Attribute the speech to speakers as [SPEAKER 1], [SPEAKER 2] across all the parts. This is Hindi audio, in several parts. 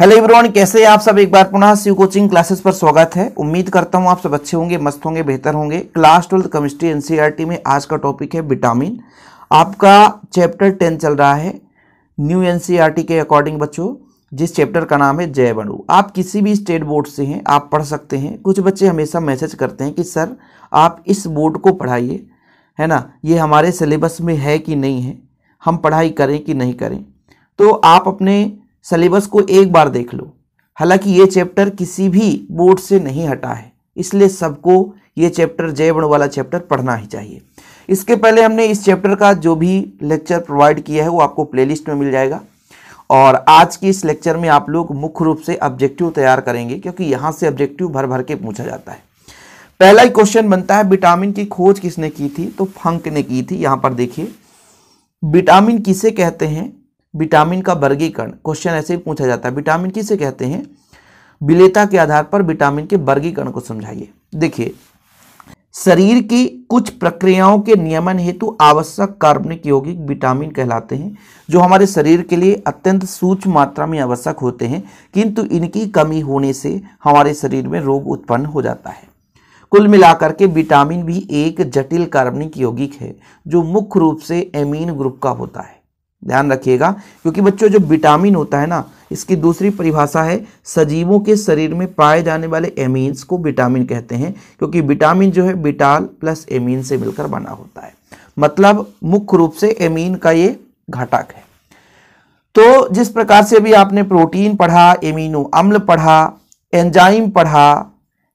[SPEAKER 1] हेलो एवरीवन कैसे आप सब एक बार पुनः शिव कोचिंग क्लासेस पर स्वागत है उम्मीद करता हूं आप सब अच्छे होंगे मस्त होंगे बेहतर होंगे क्लास ट्वेल्थ केमिस्ट्री एनसीईआरटी में आज का टॉपिक है विटामिन आपका चैप्टर टेन चल रहा है न्यू एनसीईआरटी के अकॉर्डिंग बच्चों जिस चैप्टर का नाम है जय बणु आप किसी भी स्टेट बोर्ड से हैं आप पढ़ सकते हैं कुछ बच्चे हमेशा मैसेज करते हैं कि सर आप इस बोर्ड को पढ़ाइए है ना ये हमारे सिलेबस में है कि नहीं है हम पढ़ाई करें कि नहीं करें तो आप अपने सिलेबस को एक बार देख लो हालांकि ये चैप्टर किसी भी बोर्ड से नहीं हटा है इसलिए सबको ये चैप्टर जयवर्ण वाला चैप्टर पढ़ना ही चाहिए इसके पहले हमने इस चैप्टर का जो भी लेक्चर प्रोवाइड किया है वो आपको प्लेलिस्ट में मिल जाएगा और आज के इस लेक्चर में आप लोग मुख्य रूप से ऑब्जेक्टिव तैयार करेंगे क्योंकि यहाँ से ऑब्जेक्टिव भर भर के पूछा जाता है पहला ही क्वेश्चन बनता है विटामिन की खोज किसने की थी तो फंक ने की थी यहाँ पर देखिए विटामिन किसे कहते हैं विटामिन का वर्गीकरण क्वेश्चन ऐसे ही पूछा जाता है विटामिन किसे कहते हैं विलेता के आधार पर विटामिन के वर्गीकरण को समझाइए देखिए शरीर की कुछ प्रक्रियाओं के नियमन हेतु आवश्यक कार्बनिक यौगिक विटामिन कहलाते हैं जो हमारे शरीर के लिए अत्यंत सूक्ष्म मात्रा में आवश्यक होते हैं किंतु इनकी कमी होने से हमारे शरीर में रोग उत्पन्न हो जाता है कुल मिलाकर के विटामिन भी एक जटिल कार्बनिक यौगिक है जो मुख्य रूप से एमीन ग्रुप का होता है ध्यान रखिएगा क्योंकि बच्चों जो विटामिन होता है ना इसकी दूसरी परिभाषा है सजीवों के शरीर में पाए जाने वाले एमीन्स को विटामिन कहते हैं क्योंकि विटामिन जो है विटाल प्लस एमीन से मिलकर बना होता है मतलब मुख्य रूप से एमीन का ये घटक है तो जिस प्रकार से अभी आपने प्रोटीन पढ़ा एमिनो अम्ल पढ़ा एंजाइम पढ़ा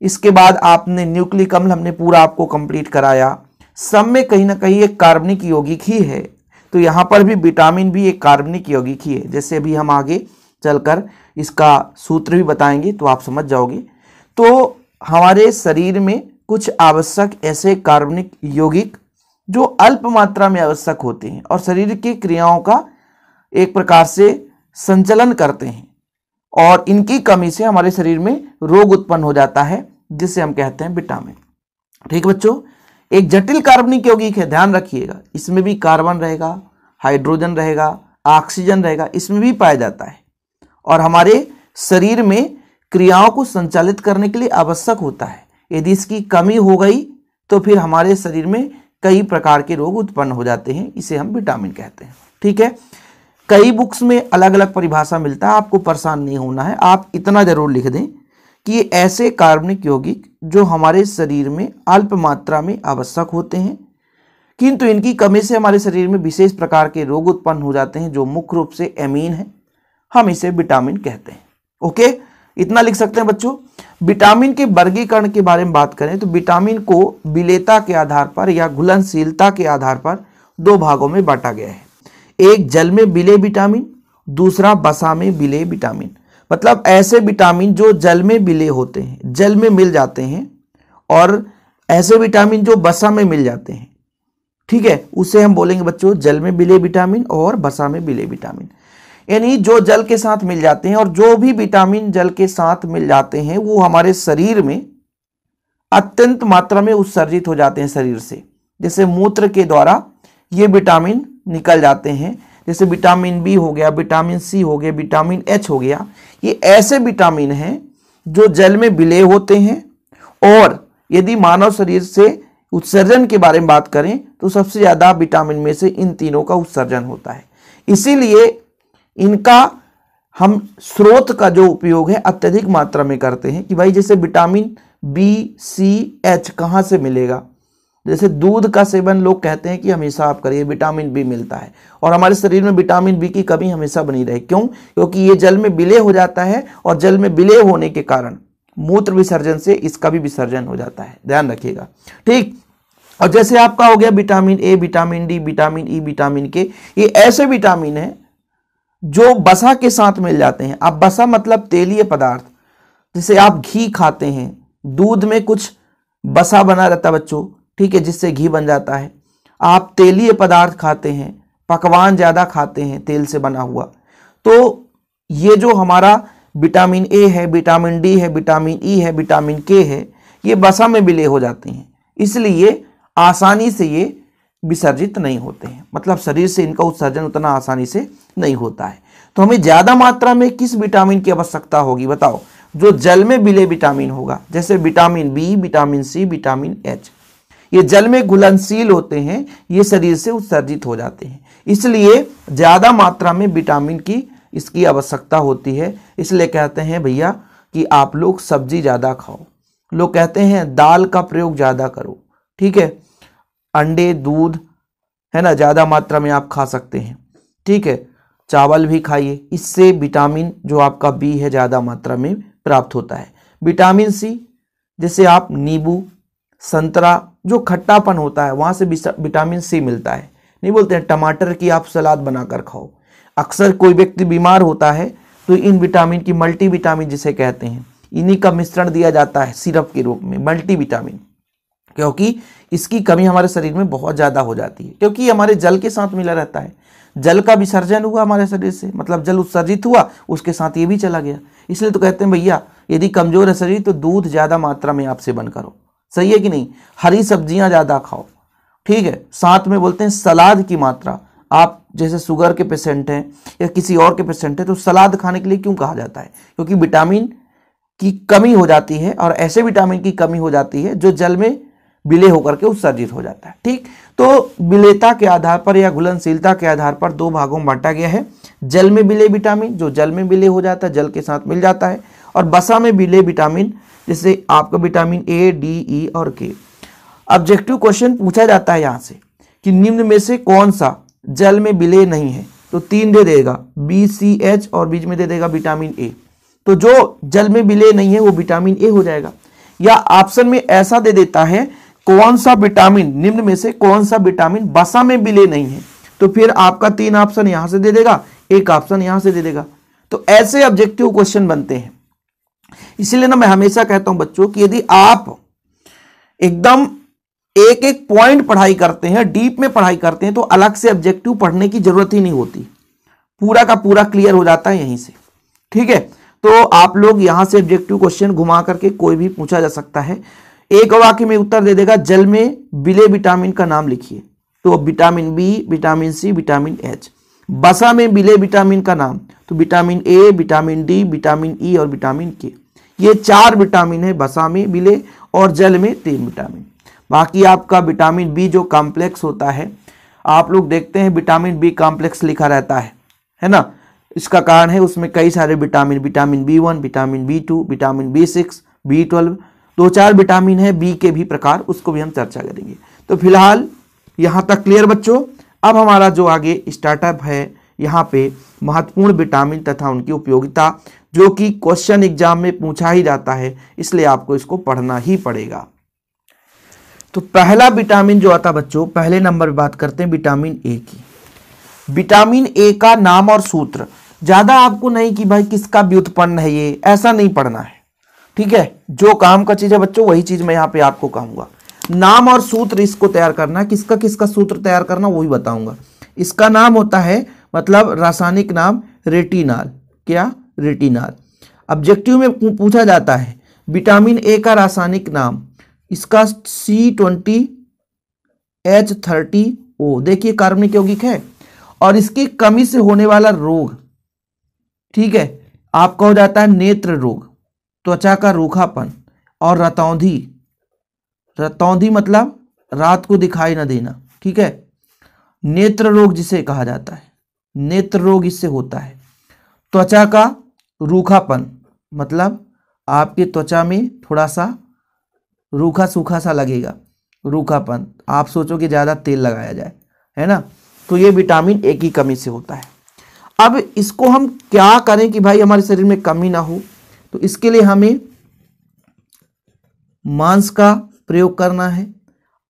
[SPEAKER 1] इसके बाद आपने न्यूक्लिक अम्ल हमने पूरा आपको कंप्लीट कराया सब में कहीं ना कहीं एक कार्बनिक यौगिक ही है तो यहाँ पर भी विटामिन भी एक कार्बनिक यौगिक ही है जैसे अभी हम आगे चलकर इसका सूत्र भी बताएंगे तो आप समझ जाओगे तो हमारे शरीर में कुछ आवश्यक ऐसे कार्बनिक यौगिक जो अल्प मात्रा में आवश्यक होते हैं और शरीर की क्रियाओं का एक प्रकार से संचलन करते हैं और इनकी कमी से हमारे शरीर में रोग उत्पन्न हो जाता है जिसे हम कहते हैं विटामिन ठीक बच्चों एक जटिल कार्बनिक यौगिक है ध्यान रखिएगा इसमें भी कार्बन रहेगा हाइड्रोजन रहेगा ऑक्सीजन रहेगा इसमें भी पाया जाता है और हमारे शरीर में क्रियाओं को संचालित करने के लिए आवश्यक होता है यदि इसकी कमी हो गई तो फिर हमारे शरीर में कई प्रकार के रोग उत्पन्न हो जाते हैं इसे हम विटामिन कहते हैं ठीक है कई बुक्स में अलग अलग परिभाषा मिलता है आपको परेशान नहीं होना है आप इतना जरूर लिख दें कि ऐसे कार्बनिक यौगिक जो हमारे शरीर में अल्प मात्रा में आवश्यक होते हैं किंतु इनकी कमी से हमारे शरीर में विशेष प्रकार के रोग उत्पन्न हो जाते हैं जो मुख्य रूप से एमीन है हम इसे विटामिन कहते हैं ओके इतना लिख सकते हैं बच्चों विटामिन के वर्गीकरण के बारे में बात करें तो विटामिन को विलेता के आधार पर या घुलनशीलता के आधार पर दो भागों में बांटा गया है एक जल में बिले विटामिन दूसरा बसा में बिले विटामिन मतलब ऐसे विटामिन जो जल में बिले होते हैं जल में मिल जाते हैं और ऐसे विटामिन जो बसा में मिल जाते हैं ठीक है उसे हम बोलेंगे बच्चों जल में बिले विटामिन और बसा में बिले विटामिन यानी जो जल के साथ मिल जाते हैं और जो भी विटामिन जल के साथ मिल जाते हैं वो हमारे शरीर में अत्यंत मात्रा में उत्सर्जित हो जाते हैं शरीर से जैसे मूत्र के द्वारा ये विटामिन निकल जाते हैं जैसे विटामिन बी हो गया विटामिन सी हो गया विटामिन एच हो गया ये ऐसे विटामिन हैं जो जल में विलय होते हैं और यदि मानव शरीर से उत्सर्जन के बारे में बात करें तो सबसे ज़्यादा विटामिन में से इन तीनों का उत्सर्जन होता है इसीलिए इनका हम स्रोत का जो उपयोग है अत्यधिक मात्रा में करते हैं कि भाई जैसे विटामिन बी सी एच कहाँ से मिलेगा जैसे दूध का सेवन लोग कहते हैं कि हमेशा आप करिए विटामिन बी मिलता है और हमारे शरीर में विटामिन बी की कमी हमेशा बनी रहे क्यों क्योंकि ये जल में विलय हो जाता है और जल में विलय होने के कारण मूत्र विसर्जन से इसका भी विसर्जन हो जाता है ध्यान रखिएगा ठीक और जैसे आपका हो गया vitamin A vitamin D vitamin E e, vitamin K ये ऐसे विटामिन है जो बसा के साथ मिल जाते हैं आप बसा मतलब तेलीय पदार्थ जैसे आप घी खाते हैं दूध में कुछ बसा बना रहता है बच्चों ठीक है जिससे घी बन जाता है आप तेलीय पदार्थ खाते हैं पकवान ज़्यादा खाते हैं तेल से बना हुआ तो ये जो हमारा विटामिन ए है विटामिन डी है विटामिन ई e है विटामिन के है ये बसा में विलय हो जाते हैं इसलिए आसानी से ये विसर्जित नहीं होते हैं मतलब शरीर से इनका उत्सर्जन उतना आसानी से नहीं होता है तो हमें ज़्यादा मात्रा में किस विटामिन की आवश्यकता होगी बताओ जो जल में बिले विटामिन होगा जैसे vitamin B vitamin C vitamin H ये जल में घुलनशील होते हैं ये शरीर से उत्सर्जित हो जाते हैं इसलिए ज़्यादा मात्रा में विटामिन की इसकी आवश्यकता होती है इसलिए कहते हैं भैया कि आप लोग सब्जी ज़्यादा खाओ लोग कहते हैं दाल का प्रयोग ज़्यादा करो ठीक है अंडे दूध है ना ज़्यादा मात्रा में आप खा सकते हैं ठीक है चावल भी खाइए इससे विटामिन जो आपका बी है ज़्यादा मात्रा में प्राप्त होता है विटामिन सी जैसे आप नींबू संतरा जो खट्टापन होता है वहाँ से विटामिन सी मिलता है नहीं बोलते हैं टमाटर की आप सलाद बनाकर खाओ अक्सर कोई व्यक्ति बीमार होता है तो इन विटामिन की मल्टी विटामिन जिसे कहते हैं इन्हीं का मिश्रण दिया जाता है सिरप के रूप में मल्टी विटामिन क्योंकि इसकी कमी हमारे शरीर में बहुत ज़्यादा हो जाती है क्योंकि हमारे जल के साथ मिला रहता है जल का विसर्जन हुआ हमारे शरीर से मतलब जल उत्सर्जित हुआ उसके साथ ये भी चला गया इसलिए तो कहते हैं भैया यदि कमज़ोर है शरीर तो दूध ज़्यादा मात्रा में आप सेवन करो सही है कि नहीं हरी सब्जियाँ ज़्यादा खाओ ठीक है साथ में बोलते हैं सलाद की मात्रा आप जैसे शुगर के पेशेंट हैं या किसी और के पेशेंट हैं तो सलाद खाने के लिए क्यों कहा जाता है क्योंकि विटामिन की कमी हो जाती है और ऐसे विटामिन की कमी हो जाती है जो जल में विलय होकर के उत्सर्जित हो जाता है ठीक तो विलेयता के आधार पर या घुलनशीलता के आधार पर दो भागों में बांटा गया है जल में विलय विटामिन जो जल में विलय हो जाता है जल के साथ मिल जाता है और बसा में विलय विटामिन जैसे आपका विटामिन ए डी ई और के ऑब्जेक्टिव क्वेश्चन पूछा जाता है यहाँ से कि निम्न में से कौन सा जल में विलय नहीं है तो तीन दे देगा बी सी एच और बीच में दे देगा विटामिन ए तो जो जल में विलय नहीं है वो विटामिन ए हो जाएगा या ऑप्शन में ऐसा दे देता है कौन सा विटामिन निम्न में से कौन सा विटामिन बसा में विले नहीं है तो फिर आपका तीन ऑप्शन यहां से दे देगा एक ऑप्शन यहां से दे देगा तो ऐसे ऑब्जेक्टिव क्वेश्चन बनते हैं इसीलिए ना मैं हमेशा कहता हूं बच्चों कि यदि आप एकदम एक एक पॉइंट पढ़ाई करते हैं डीप में पढ़ाई करते हैं तो अलग से ऑब्जेक्टिव पढ़ने की जरूरत ही नहीं होती पूरा का पूरा क्लियर हो जाता है यहीं से ठीक है तो आप लोग यहां से ऑब्जेक्टिव क्वेश्चन घुमा करके कोई भी पूछा जा सकता है एक वाक्य में उत्तर दे देगा जल में बिले विटामिन का नाम लिखिए तो vitamin B vitamin C vitamin H बसा में बिले विटामिन का नाम तो vitamin A vitamin D vitamin E और विटामिन के ये चार विटामिन है बसा में बिले और जल में तीन विटामिन बाकी आपका विटामिन बी जो कॉम्प्लेक्स होता है आप लोग देखते हैं विटामिन बी कॉम्प्लेक्स लिखा रहता है है ना इसका कारण है उसमें कई सारे vitamin vitamin B one vitamin B two vitamin B six B twelve दो चार विटामिन है बी के भी प्रकार उसको भी हम चर्चा करेंगे तो फिलहाल यहां तक क्लियर बच्चों अब हमारा जो आगे स्टार्टअप है यहाँ पे महत्वपूर्ण विटामिन तथा उनकी उपयोगिता जो कि क्वेश्चन एग्जाम में पूछा ही जाता है इसलिए आपको इसको पढ़ना ही पड़ेगा तो पहला विटामिन जो आता बच्चों पहले नंबर पर बात करते हैं विटामिन ए की विटामिन ए का नाम और सूत्र ज़्यादा आपको नहीं कि भाई किसका व्युत्पन्न है ये ऐसा नहीं पढ़ना है ठीक है जो काम का चीज है बच्चों वही चीज मैं यहाँ पे आपको कहूंगा नाम और सूत्र इसको तैयार करना किसका किसका सूत्र तैयार करना वही बताऊंगा इसका नाम होता है मतलब रासायनिक नाम रेटिनाल क्या रेटिनाल ऑब्जेक्टिव में पूछा जाता है विटामिन ए का रासायनिक नाम इसका C twenty H thirty O देखिए कार्बनिक यौगिक है और इसकी कमी से होने वाला रोग ठीक है आपका हो जाता है नेत्र रोग त्वचा का रूखापन और रतौंधी रतौंधी मतलब रात को दिखाई न देना ठीक है नेत्र रोग जिसे कहा जाता है नेत्र रोग इससे होता है त्वचा का रूखापन मतलब आपके त्वचा में थोड़ा सा रूखा सूखा सा लगेगा रूखापन आप सोचो कि ज़्यादा तेल लगाया जाए है ना तो ये विटामिन ए की कमी से होता है अब इसको हम क्या करें कि भाई हमारे शरीर में कमी ना हो तो इसके लिए हमें मांस का प्रयोग करना है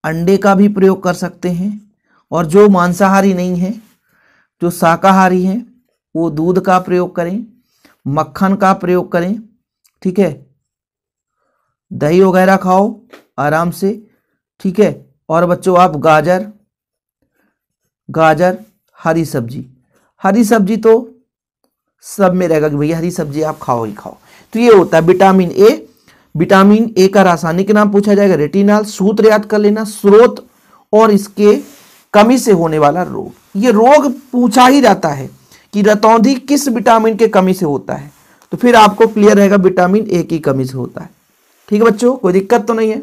[SPEAKER 1] अंडे का भी प्रयोग कर सकते हैं और जो मांसाहारी नहीं है जो शाकाहारी हैं वो दूध का प्रयोग करें मक्खन का प्रयोग करें ठीक है दही वगैरह खाओ आराम से ठीक है और बच्चों आप गाजर गाजर हरी सब्जी हरी सब्जी तो सब में रहेगा कि भैया हरी सब्जी आप खाओ ही खाओ तो ये होता है विटामिन ए विटामिन ए का रासायनिक नाम पूछा जाएगा रेटिनाल सूत्र याद कर लेना स्रोत और इसके कमी से होने वाला रोग ये रोग पूछा ही जाता है कि रतौंधी किस विटामिन के कमी से होता है तो फिर आपको क्लियर रहेगा विटामिन ए की कमी से होता है ठीक है बच्चों कोई दिक्कत तो नहीं है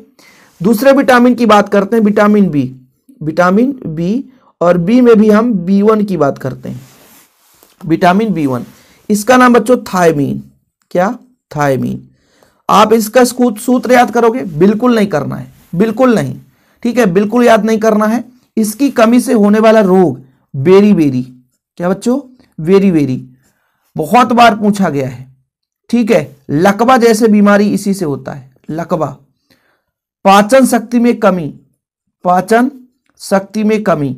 [SPEAKER 1] दूसरे विटामिन की बात करते हैं विटामिन बी विटामिन बी और बी में भी हम बी वन की बात करते हैं विटामिन बी वन इसका नाम बच्चों थायमीन क्या थायमीन आप इसका सूत्र याद करोगे बिल्कुल नहीं करना है बिल्कुल नहीं ठीक है बिल्कुल याद नहीं करना है इसकी कमी से होने वाला रोग बेरी बेरी क्या बच्चों वेरी वेरी बहुत बार पूछा गया है ठीक है लकवा जैसे बीमारी इसी से होता है लकवा पाचन शक्ति में कमी पाचन शक्ति में कमी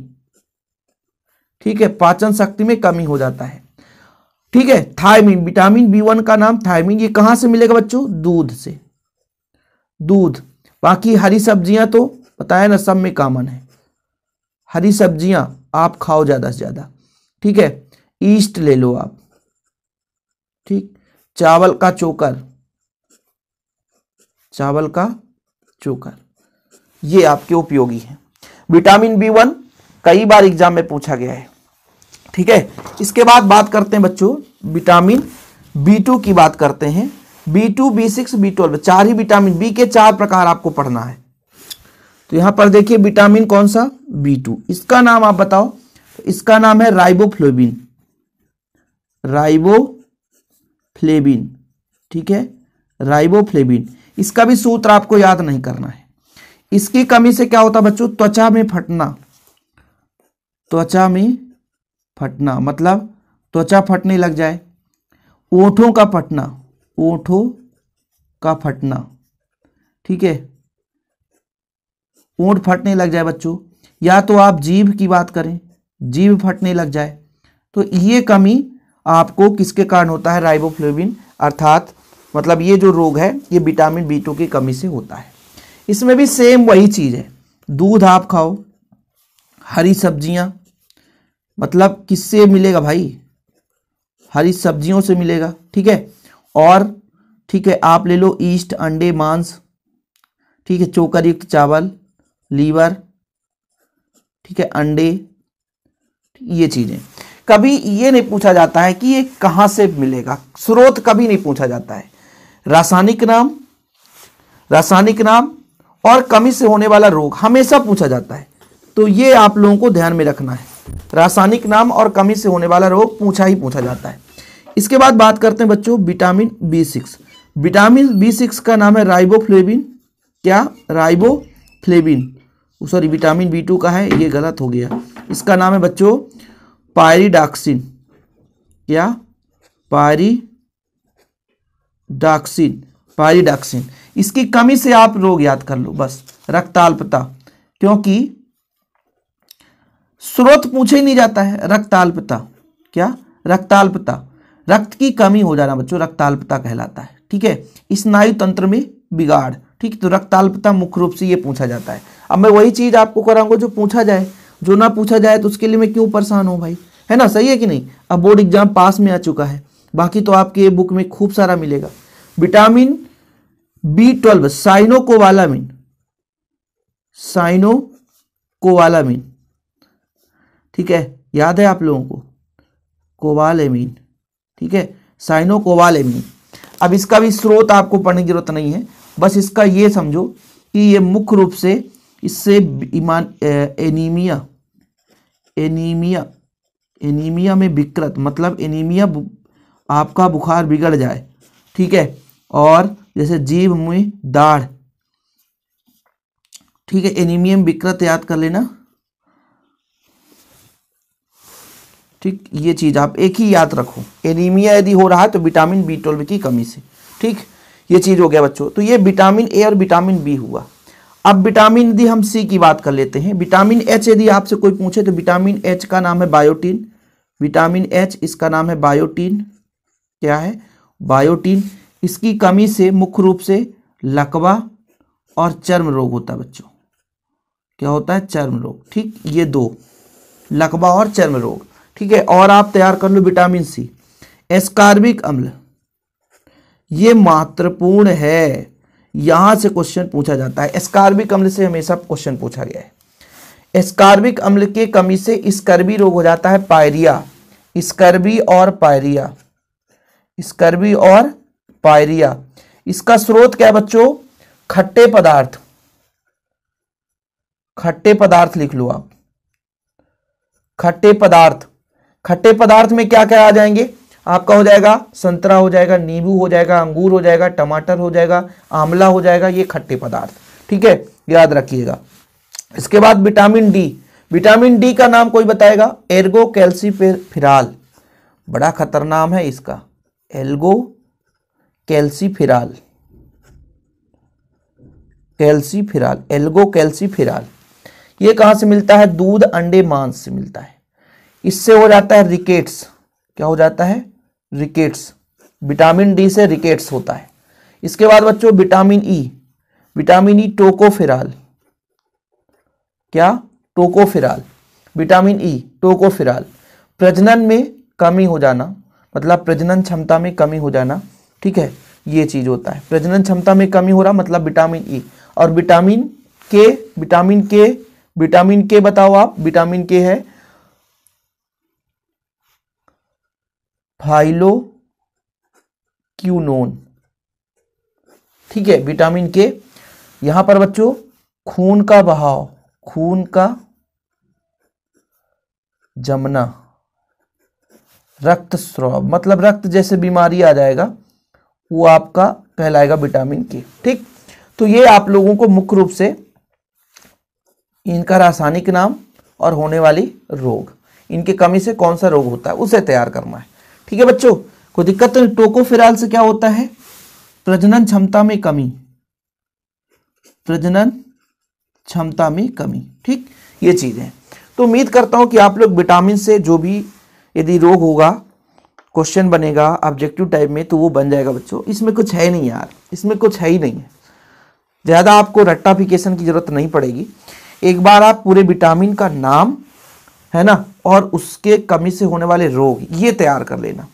[SPEAKER 1] ठीक है पाचन शक्ति में कमी हो जाता है ठीक है थायमिन विटामिन बी वन का नाम थायमिन ये कहां से मिलेगा बच्चों दूध से दूध बाकी हरी सब्जियां तो बताया ना सब में कॉमन है हरी सब्जियां आप खाओ ज़्यादा से ज़्यादा ठीक है ईस्ट ले लो आप ठीक चावल का चोकर चावल का चोकर ये आपके उपयोगी है विटामिन बी वन कई बार एग्जाम में पूछा गया है ठीक है इसके बाद बात करते हैं बच्चों विटामिन बी टू की बात करते हैं B two B six B twelve चार ही विटामिन बी के चार प्रकार आपको पढ़ना है तो यहां पर देखिए विटामिन कौन सा बी टू इसका नाम आप बताओ इसका नाम है राइबोफ्लोबिन राइबोफ्लेबिन ठीक है राइबोफ्लेबिन इसका भी सूत्र आपको याद नहीं करना है इसकी कमी से क्या होता है बच्चों त्वचा में फटना त्वचा में फटना मतलब त्वचा फटने लग जाए ओठों का फटना ओठों का फटना ठीक है ओठ फटने लग जाए बच्चों या तो आप जीभ की बात करें जीभ फटने लग जाए तो ये कमी आपको किसके कारण होता है राइबोफ्लोबिन अर्थात मतलब ये जो रोग है ये विटामिन बी टू की कमी से होता है इसमें भी सेम वही चीज़ है दूध आप खाओ हरी सब्जियां मतलब किससे मिलेगा भाई हरी सब्जियों से मिलेगा ठीक है और ठीक है आप ले लो ईस्ट अंडे मांस ठीक है चोकर युक्त चावल लीवर ठीक है अंडे ये चीज़ें कभी ये नहीं पूछा जाता है कि ये कहाँ से मिलेगा स्रोत कभी नहीं पूछा जाता है रासायनिक नाम रासायनिक नाम और कमी से होने वाला रोग हमेशा पूछा जाता है तो ये आप लोगों को ध्यान में रखना है रासायनिक नाम और कमी से होने वाला रोग पूछा ही पूछा जाता है इसके बाद बात करते हैं बच्चों vitamin B six vitamin B six का नाम है राइबोफ्लेविन क्या riboflavin sorry vitamin B two का है ये गलत हो गया इसका नाम है बच्चों पायरीडाक्सिन क्या पायरीडाक्सिन पायरीडाक्सिन इसकी कमी से आप रोग याद कर लो बस रक्ताल्पता क्योंकि स्रोत पूछे ही नहीं जाता है रक्ताल्पता क्या रक्ताल्पता रक्त की कमी हो जाना बच्चों रक्ताल्पता कहलाता है ठीक है स्नायु तंत्र में बिगाड़ ठीक तो रक्ताल्पता मुख्य रूप से ये पूछा जाता है अब मैं वही चीज़ आपको कराऊंगा जो पूछा जाए जो ना पूछा जाए तो उसके लिए मैं क्यों परेशान हूँ भाई है ना सही है कि नहीं अब बोर्ड एग्जाम पास में आ चुका है बाकी तो आपके ये बुक में खूब सारा मिलेगा vitamin B twelve cyanocobalamin cyanocobalamin ठीक है याद है आप लोगों को कोवालेमीन ठीक है साइनो एमीन अब इसका भी स्रोत आपको पढ़ने की जरूरत नहीं है बस इसका ये समझो कि ये मुख्य रूप से इससे ईमान एनीमिया एनीमिया एनीमिया में विकृत मतलब एनीमिया आपका बुखार बिगड़ जाए ठीक है और जैसे जीव में दाढ़ ठीक है एनीमियम विकृत याद कर लेना ठीक ये चीज़ आप एक ही याद रखो एनीमिया यदि हो रहा है तो विटामिन बी ट्वेल्व की कमी से ठीक ये चीज़ हो गया बच्चों तो ये विटामिन ए और विटामिन बी हुआ अब विटामिन यदि हम सी की बात कर लेते हैं विटामिन एच यदि आपसे कोई पूछे तो विटामिन एच का नाम है बायोटीन विटामिन एच इसका नाम है बायोटीन क्या है बायोटीन इसकी कमी से मुख्य रूप से लकवा और चर्म रोग होता है बच्चों क्या होता है चर्म रोग ठीक ये दो लकवा और चर्म रोग ठीक है और आप तैयार कर लो विटामिन सी एस्कार्बिक अम्ल ये महत्वपूर्ण है यहां से क्वेश्चन पूछा जाता है एस्कार्बिक अम्ल से हमेशा क्वेश्चन पूछा गया है एस्कार्बिक अम्ल के कमी से स्कर्बी रोग हो जाता है पायरिया स्कर्बी और पायरिया स्कर्बी और पायरिया इसका स्रोत क्या बच्चों खट्टे पदार्थ खट्टे पदार्थ लिख लो आप खट्टे पदार्थ खट्टे पदार्थ में क्या क्या आ जाएंगे आपका हो जाएगा संतरा हो जाएगा नींबू हो जाएगा अंगूर हो जाएगा टमाटर हो जाएगा आंवला हो जाएगा ये खट्टे पदार्थ ठीक है याद रखिएगा इसके बाद विटामिन डी विटामिन डी का नाम कोई बताएगा एर्गो कैल्सी फिराल बड़ा खतरनाम है इसका एल्गो कैल्सी फिराल कैल्सी फिराल एल्गो कैल्सी फिराल ये कहां से मिलता है दूध अंडे मांस से मिलता है इससे हो जाता है रिकेट्स क्या हो जाता है रिकेट्स विटामिन डी से रिकेट्स होता है इसके बाद बच्चों विटामिन ई विटामिन ई टोकोफिराल क्या टोकोफिराल विटामिन ई टोकोफिराल प्रजनन में कमी हो जाना मतलब प्रजनन क्षमता में कमी हो जाना ठीक है ये चीज होता है प्रजनन क्षमता में कमी हो रहा मतलब विटामिन ई e। और vitamin K vitamin K vitamin K बताओ आप विटामिन के है फाइलो क्यूनोन ठीक है विटामिन के यहां पर बच्चों खून का बहाव खून का जमना रक्त स्रोव मतलब रक्त जैसे बीमारी आ जाएगा वो आपका कहलाएगा विटामिन के ठीक तो ये आप लोगों को मुख्य रूप से इनका रासायनिक नाम और होने वाली रोग इनके कमी से कौन सा रोग होता है उसे तैयार करना है ठीक है बच्चों कोई दिक्कत तो नहीं टोकोफिराल से क्या होता है प्रजनन क्षमता में कमी प्रजनन क्षमता में कमी ठीक ये चीज है तो उम्मीद करता हूं कि आप लोग विटामिन से जो भी यदि रोग होगा क्वेश्चन बनेगा ऑब्जेक्टिव टाइप में तो वो बन जाएगा बच्चों इसमें कुछ है नहीं यार इसमें कुछ है ही नहीं है ज़्यादा आपको रट्टाफिकेशन की ज़रूरत नहीं पड़ेगी एक बार आप पूरे विटामिन का नाम है ना और उसके कमी से होने वाले रोग ये तैयार कर लेना